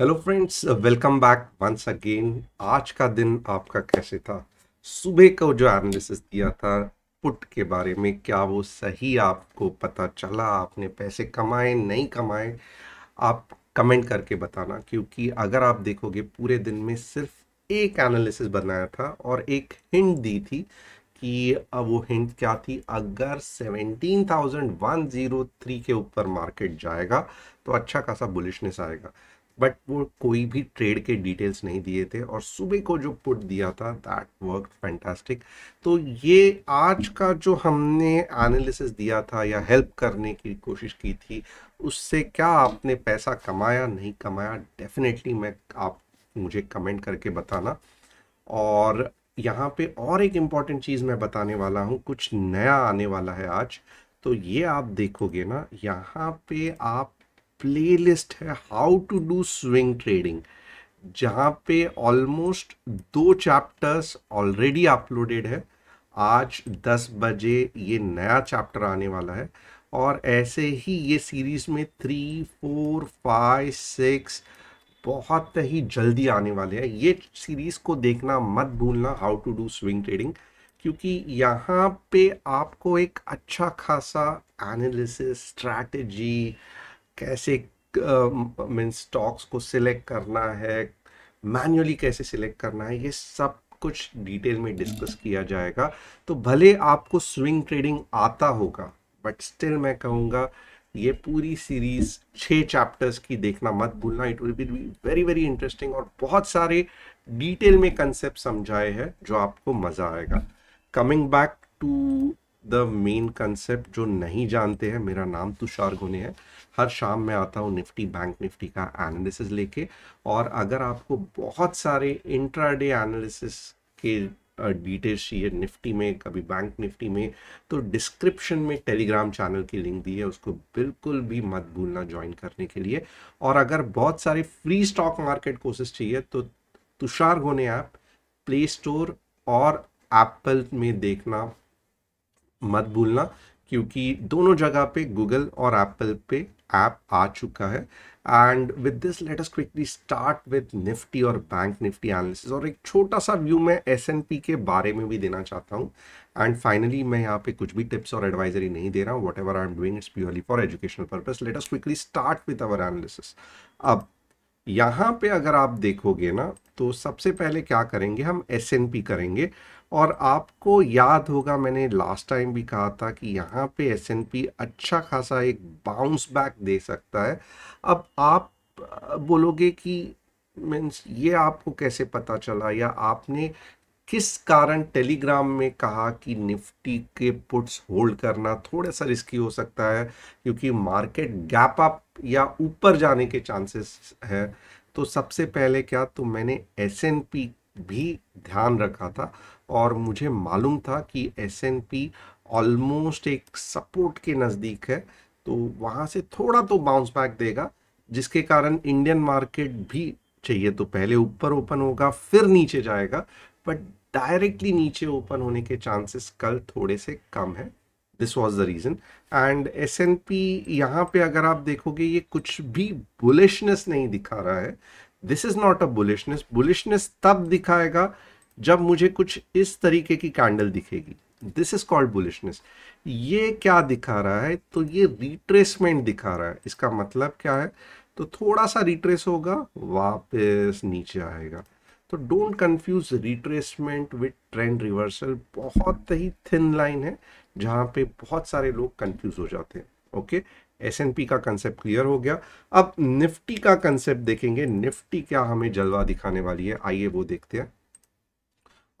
Hello friends welcome back once again आज का दिन आपका कैसे था सुबह को जो एनालिसिस दिया था पुट के बारे में क्या वो सही आपको पता चला आपने पैसे कमाए नहीं कमाए आप कमेंट करके बताना क्योंकि अगर आप देखोगे पूरे दिन में सिर्फ एक एनालिसिस बनाया था और एक हिंट दी थी कि अब वो हिंट क्या थी अगर 17,103 के ऊपर मार्केट जाएगा तो अच्छा खासा बुलिशनेस आएगा बट वो कोई भी ट्रेड के डिटेल्स नहीं दिए थे और सुबह को जो पुट दिया था दैट वर्क फैंटास्टिक तो ये आज का जो हमने एनालिसिस दिया था या हेल्प करने की कोशिश की थी उससे क्या आपने पैसा कमाया नहीं कमाया डेफिनेटली मैं आप मुझे कमेंट करके बताना और यहाँ पे और एक इम्पॉर्टेंट चीज़ मैं बताने वाला हूँ कुछ नया आने वाला है आज तो ये आप देखोगे ना यहाँ पे आप प्लेलिस्ट है how to do swing trading जहाँ पे ऑलमोस्ट दो चैप्टर्स ऑलरेडी अपलोडेड है आज 10 बजे ये नया चैप्टर आने वाला है और ऐसे ही ये सीरीज़ में थ्री फोर फाइव सिक्स बहुत ही जल्दी आने वाले हैं ये सीरीज़ को देखना मत भूलना how to do swing trading क्योंकि यहाँ पे आपको एक अच्छा खासा एनालिसिस स्ट्रैटेजी कैसे मीन्स स्टॉक्स को सिलेक्ट करना है मैन्युअली कैसे सिलेक्ट करना है ये सब कुछ डिटेल में डिस्कस किया जाएगा तो भले आपको स्विंग ट्रेडिंग आता होगा बट स्टिल मैं कहूँगा ये पूरी सीरीज छः चैप्टर्स की देखना मत भूलना it will be very very interesting और बहुत सारे डिटेल में कंसेप्ट समझाए हैं जो आपको मज़ा आएगा coming back to the main concept जो नहीं जानते हैं मेरा नाम तुषार गोने है हर शाम मैं आता हूँ निफ्टी बैंक निफ्टी का एनालिसिस लेके और अगर आपको बहुत सारे इंट्राडे एनालिसिस के डिटेल्स चाहिए निफ्टी में कभी बैंक निफ्टी में तो डिस्क्रिप्शन में टेलीग्राम चैनल की लिंक दी है उसको बिल्कुल भी मत भूलना ज्वाइन करने के लिए और अगर बहुत सारे फ्री स्टॉक मार्केट कोर्सेस चाहिए तो Tushar Ghone app play store और एप्पल में देखना मत भूलना क्योंकि दोनों जगह पे गूगल और एप्पल पे ऐप आ चुका है and with this let us quickly start with nifty और बैंक निफ्टी एनालिसिस और एक छोटा सा व्यू मैं एस के बारे में भी देना चाहता हूँ एंड फाइनली मैं यहाँ पे कुछ भी टिप्स और एडवाइजरी नहीं दे रहा हूँ whatever I am doing it's purely for educational purpose let us quickly start with our analysis अब यहाँ पे अगर आप देखोगे ना तो सबसे पहले क्या करेंगे हम एस करेंगे और आपको याद होगा मैंने लास्ट टाइम भी कहा था कि यहाँ पे एस अच्छा खासा एक बाउंस बैक दे सकता है अब आप बोलोगे कि मीन्स ये आपको कैसे पता चला या आपने किस कारण टेलीग्राम में कहा कि निफ्टी के पुट्स होल्ड करना थोड़ा सा रिस्की हो सकता है क्योंकि मार्केट गैप अप या ऊपर जाने के चांसेस है तो सबसे पहले क्या तो मैंने एस भी ध्यान रखा था और मुझे मालूम था कि एस एन पी ऑलमोस्ट एक सपोर्ट के नज़दीक है तो वहाँ से थोड़ा तो बाउंस बैक देगा जिसके कारण इंडियन मार्केट भी चाहिए तो पहले ऊपर ओपन होगा फिर नीचे जाएगा बट डायरेक्टली नीचे ओपन होने के चांसेस कल थोड़े से कम है this was the reason and S N P यहाँ पे अगर आप देखोगे ये कुछ भी बुलिशनेस नहीं दिखा रहा है this is not a bullishness bullishness तब दिखाएगा जब मुझे कुछ इस तरीके की कैंडल दिखेगी दिस इज कॉल्ड बुलिशनेस ये क्या दिखा रहा है तो ये रिट्रेसमेंट दिखा रहा है इसका मतलब क्या है तो थोड़ा सा रिट्रेस होगा वापस नीचे आएगा तो don't confuse retracement with trend reversal बहुत ही थिन लाइन है जहाँ पे बहुत सारे लोग कंफ्यूज हो जाते हैं ओके एस एन पी का कंसेप्ट क्लियर हो गया अब निफ्टी का कंसेप्ट देखेंगे निफ्टी क्या हमें जलवा दिखाने वाली है आइए वो देखते हैं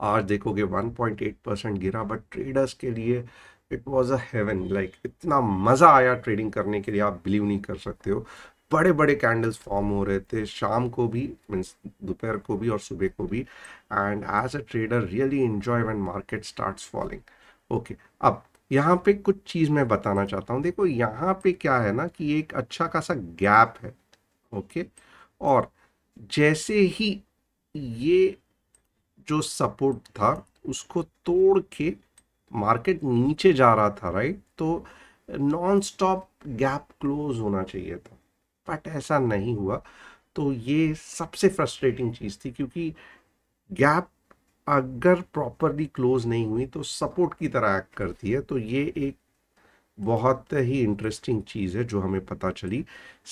आज देखोगे 1.8 परसेंट गिरा बट ट्रेडर्स के लिए it was a heaven like इतना मज़ा आया ट्रेडिंग करने के लिए आप बिलीव नहीं कर सकते हो बड़े बड़े कैंडल्स फॉर्म हो रहे थे शाम को भी मीन्स दोपहर को भी और सुबह को भी and as a trader really enjoy when market start following okay अब यहाँ पे कुछ चीज़ मैं बताना चाहता हूँ देखो यहाँ पे क्या है ना कि एक अच्छा खासा गैप है ओके और जैसे ही ये जो सपोर्ट था उसको तोड़ के मार्केट नीचे जा रहा था राइट तो नॉन स्टॉप गैप क्लोज होना चाहिए था बट ऐसा नहीं हुआ तो ये सबसे फ्रस्ट्रेटिंग चीज़ थी क्योंकि गैप अगर प्रॉपरली क्लोज नहीं हुई तो सपोर्ट की तरह एक्ट करती है तो ये एक बहुत ही इंटरेस्टिंग चीज़ है जो हमें पता चली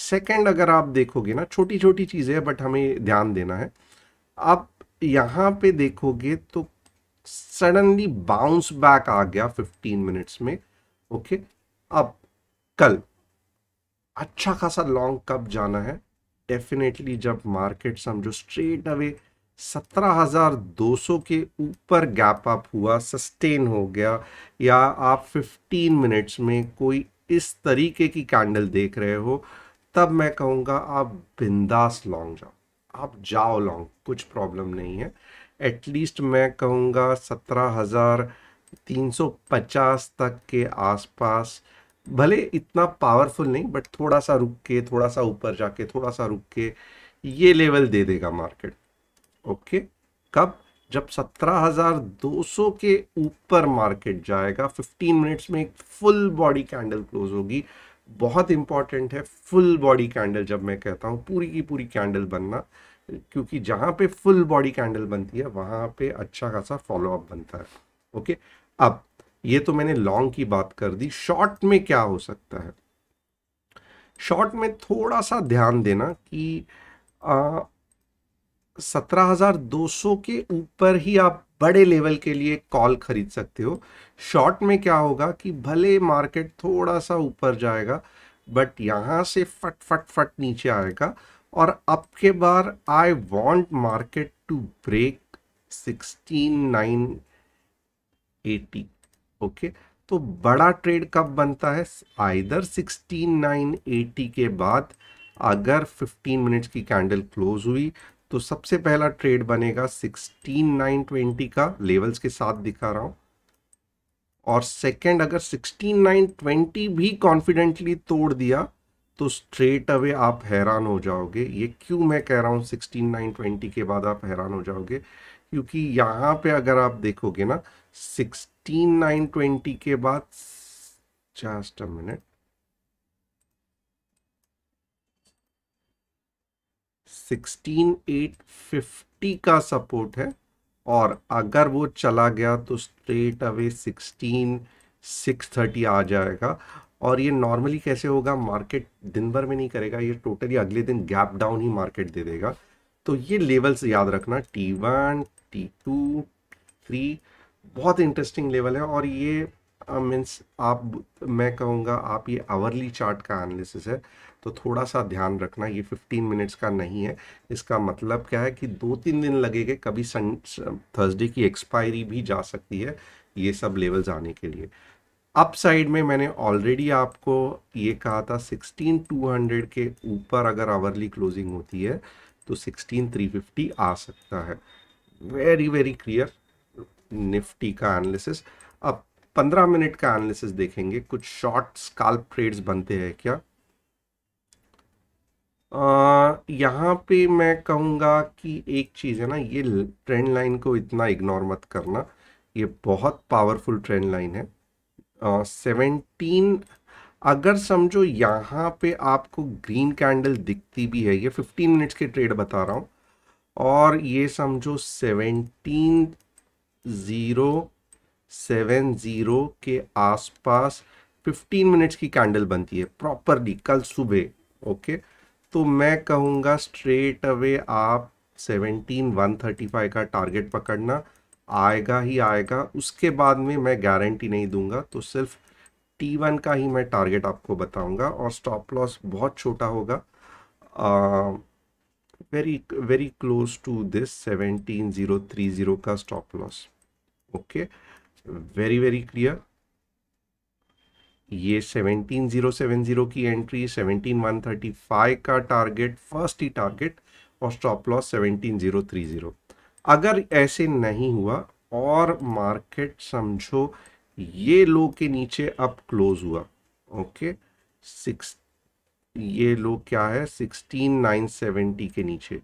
सेकंड अगर आप देखोगे ना छोटी छोटी चीज़ें हैं बट हमें ध्यान देना है आप यहाँ पे देखोगे तो सडनली बाउंस बैक आ गया 15 मिनट्स में ओके अब कल अच्छा खासा लॉन्ग कब जाना है डेफिनेटली जब मार्केट समझो स्ट्रेट अवे 17,200 के ऊपर गैप अप हुआ सस्टेन हो गया या आप 15 मिनट्स में कोई इस तरीके की कैंडल देख रहे हो तब मैं कहूँगा आप बिंदास लॉन्ग जाओ आप जाओ लॉन्ग कुछ प्रॉब्लम नहीं है एटलीस्ट मैं कहूँगा सत्रह हज़ार तीन सौ पचास तक के आसपास भले इतना पावरफुल नहीं बट थोड़ा सा रुक के थोड़ा सा ऊपर जाके थोड़ा सा रुक के ये लेवल दे देगा मार्केट ओके कब जब 17,200 के ऊपर मार्केट जाएगा 15 मिनट्स में एक फुल बॉडी कैंडल क्लोज होगी बहुत इंपॉर्टेंट है फुल बॉडी कैंडल जब मैं कहता हूँ पूरी की पूरी कैंडल बनना क्योंकि जहाँ पे फुल बॉडी कैंडल बनती है वहाँ पे अच्छा खासा फॉलोअप बनता है ओके अब ये तो मैंने लॉन्ग की बात कर दी शॉर्ट में क्या हो सकता है शॉर्ट में थोड़ा सा ध्यान देना कि सत्रह हजार दो सौ के ऊपर ही आप बड़े लेवल के लिए कॉल खरीद सकते हो शॉर्ट में क्या होगा कि भले मार्केट थोड़ा सा ऊपर जाएगा बट यहाँ से फट फट फट नीचे आएगा और अब के बार I want market to break sixteen nine eighty okay तो बड़ा ट्रेड कब बनता है आइदर सिक्सटीन नाइन एटी के बाद अगर 15 मिनट्स की कैंडल क्लोज हुई तो सबसे पहला ट्रेड बनेगा सिक्सटीन नाइन ट्वेंटी का लेवल्स के साथ दिखा रहा हूं और सेकंड अगर सिक्सटीन नाइन ट्वेंटी भी कॉन्फिडेंटली तोड़ दिया तो स्ट्रेट अवे आप हैरान हो जाओगे ये क्यों मैं कह रहा हूं सिक्सटीन नाइन ट्वेंटी के बाद आप हैरान हो जाओगे क्योंकि यहां पे अगर आप देखोगे ना सिक्सटीन नाइन ट्वेंटी के बाद just a minute sixteen eight fifty का सपोर्ट है और अगर वो चला गया तो straight away sixteen six thirty आ जाएगा और ये नॉर्मली कैसे होगा मार्केट दिन भर में नहीं करेगा ये टोटली अगले दिन गैप डाउन ही मार्केट दे देगा तो ये लेवल्स याद रखना T one T two three बहुत इंटरेस्टिंग लेवल है और ये मीन्स uh, आप मैं कहूँगा आप ये आवरली चार्ट का एनालिसिस है तो थोड़ा सा ध्यान रखना ये 15 मिनट्स का नहीं है इसका मतलब क्या है कि दो तीन दिन लगेगा कभी थर्सडे की एक्सपायरी भी जा सकती है ये सब लेवल्स आने के लिए अप साइड में मैंने ऑलरेडी आपको ये कहा था 16200 के ऊपर अगर आवरली क्लोजिंग होती है तो 16350 आ सकता है वेरी वेरी क्लियर निफ्टी का एनालिसिस अब 15 मिनट का एनालिसिस देखेंगे कुछ शॉर्ट स्काल्प ट्रेड्स बनते हैं क्या यहाँ पे मैं कहूँगा कि एक चीज़ है ना ये ट्रेंड लाइन को इतना इग्नोर मत करना ये बहुत पावरफुल ट्रेंड लाइन है सेवेंटीन अगर समझो यहाँ पे आपको ग्रीन कैंडल दिखती भी है ये फिफ्टीन मिनट्स के ट्रेड बता रहा हूँ और ये समझो सेवेंटीन ज़ीरो सेवन ज़ीरो के आसपास फिफ्टीन मिनट्स की कैंडल बनती है प्रॉपरली कल सुबह ओके okay? तो मैं कहूँगा स्ट्रेट अवे आप सेवनटीन वन थर्टी फाइव का टारगेट पकड़ना आएगा ही आएगा उसके बाद में मैं गारंटी नहीं दूंगा तो सिर्फ टी वन का ही मैं टारगेट आपको बताऊंगा और स्टॉप लॉस बहुत छोटा होगा very very close to this seventeen zero three zero का stop loss okay very very clear ये 17070 की एंट्री 17135 का टारगेट फर्स्ट ही टारगेट और स्टॉप लॉस 17030 अगर ऐसे नहीं हुआ और मार्केट समझो ये लो के नीचे अब क्लोज हुआ ओके सिक्स ये लो क्या है 16970 के नीचे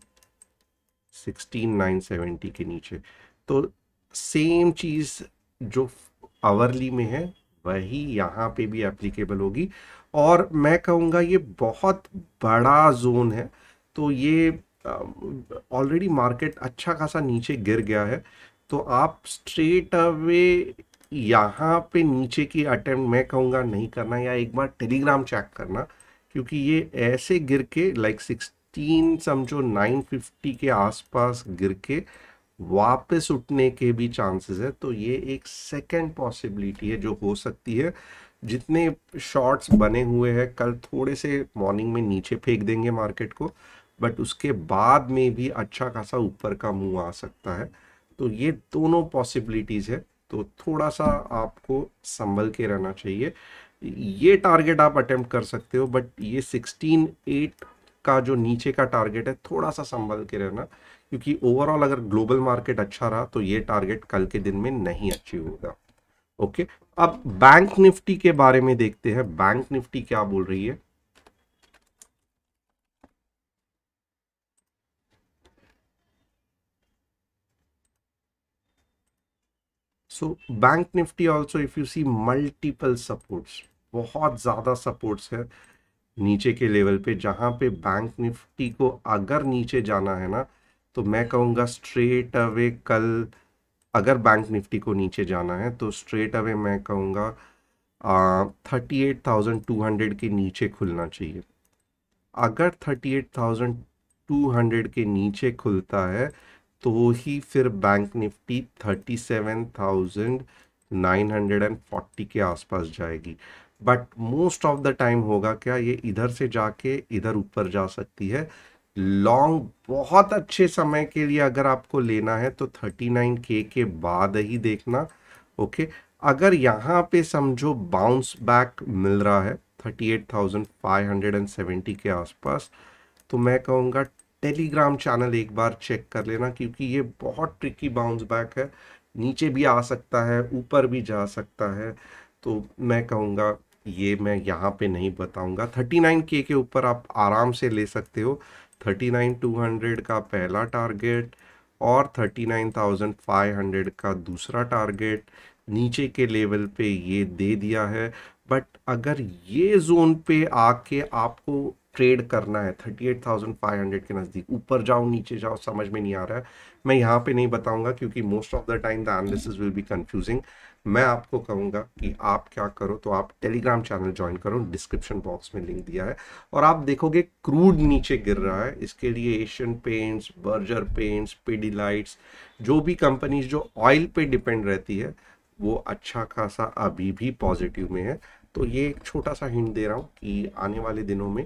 16970 के नीचे तो सेम चीज़ जो आवरली में है वही यहाँ पे भी एप्लीकेबल होगी और मैं कहूँगा ये बहुत बड़ा जोन है तो ये ऑलरेडी मार्केट अच्छा खासा नीचे गिर गया है तो आप स्ट्रेट अवे यहाँ पे नीचे की अटेम्प्ट मैं कहूँगा नहीं करना या एक बार टेलीग्राम चेक करना क्योंकि ये ऐसे गिर के लाइक सिक्सटीन समझो नाइन फिफ्टी के आसपास गिर के वापस उठने के भी चांसेस है तो ये एक सेकेंड पॉसिबिलिटी है जो हो सकती है जितने शॉर्ट्स बने हुए हैं कल थोड़े से मॉर्निंग में नीचे फेंक देंगे मार्केट को बट उसके बाद में भी अच्छा खासा ऊपर का मुंह आ सकता है तो ये दोनों पॉसिबिलिटीज़ है तो थोड़ा सा आपको संभल के रहना चाहिए ये टारगेट आप अटेम्प्ट कर सकते हो बट ये सिक्सटीन एट का जो नीचे का टारगेट है थोड़ा सा संभल के रहना क्योंकि ओवरऑल अगर ग्लोबल मार्केट अच्छा रहा तो ये टारगेट कल के दिन में नहीं अचीव होगा ओके अब बैंक निफ्टी के बारे में देखते हैं बैंक निफ्टी क्या बोल रही है so bank nifty also if you see multiple supports बहुत ज़्यादा सपोर्ट्स है नीचे के लेवल पे जहां पे बैंक निफ्टी को अगर नीचे जाना है ना तो मैं हम्म। कहूँगा स्ट्रेट अवे कल अगर बैंक निफ्टी को नीचे जाना है तो स्ट्रेट अवे मैं कहूँगा thirty eight thousand two hundred के नीचे खुलना चाहिए अगर thirty eight thousand two hundred के नीचे खुलता है तो ही फिर bank nifty thirty seven thousand nine hundred and forty के आसपास जाएगी but most of the time होगा क्या ये इधर से जाके इधर ऊपर जा सकती है लॉन्ग बहुत अच्छे समय के लिए अगर आपको लेना है तो 39 के के बाद ही देखना ओके अगर यहाँ पे समझो बाउंस बैक मिल रहा है 38,570 के आसपास तो मैं कहूँगा टेलीग्राम चैनल एक बार चेक कर लेना क्योंकि ये बहुत ट्रिकी बाउंस बैक है नीचे भी आ सकता है ऊपर भी जा सकता है तो मैं कहूँगा ये मैं यहाँ पे नहीं बताऊँगा 39 के के ऊपर आप आराम से ले सकते हो 39200 का पहला टारगेट और 39500 का दूसरा टारगेट नीचे के लेवल पे ये दे दिया है बट अगर ये जोन पे आके आपको ट्रेड करना है 38,500 के नज़दीक ऊपर जाओ नीचे जाओ समझ में नहीं आ रहा है मैं यहाँ पे नहीं बताऊँगा क्योंकि most of the time the analysis will be confusing मैं आपको कहूँगा कि आप क्या करो तो आप टेलीग्राम चैनल ज्वाइन करो डिस्क्रिप्शन बॉक्स में लिंक दिया है और आप देखोगे क्रूड नीचे गिर रहा है इसके लिए एशियन पेंट्स बर्जर पेंट्स पेडीलाइट्स जो भी कंपनीज जो ऑयल पे डिपेंड रहती है वो अच्छा खासा अभी भी पॉजिटिव में है तो ये एक छोटा सा हिंट दे रहा हूँ कि आने वाले दिनों में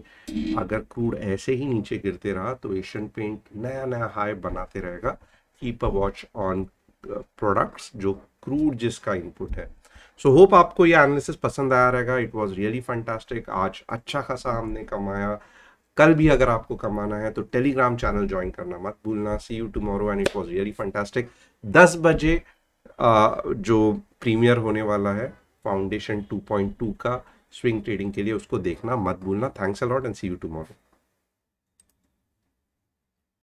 अगर क्रूड ऐसे ही नीचे गिरते रहा तो एशियन पेंट नया नया हाई बनाते रहेगा keep a watch on products जो क्रूड जिसका इनपुट है सो so, होप आपको ये एनालिसिस पसंद आया रहेगा इट वॉज रियली फंटास्टिक आज अच्छा खासा हमने कमाया कल भी अगर आपको कमाना है तो टेलीग्राम चैनल ज्वाइन करना मत भूलना see you tomorrow and it was really fantastic दस बजे जो प्रीमियर होने वाला है फाउंडेशन 2.2 का स्विंग ट्रेडिंग के लिए उसको देखना मत भूलना thanks a lot and see you tomorrow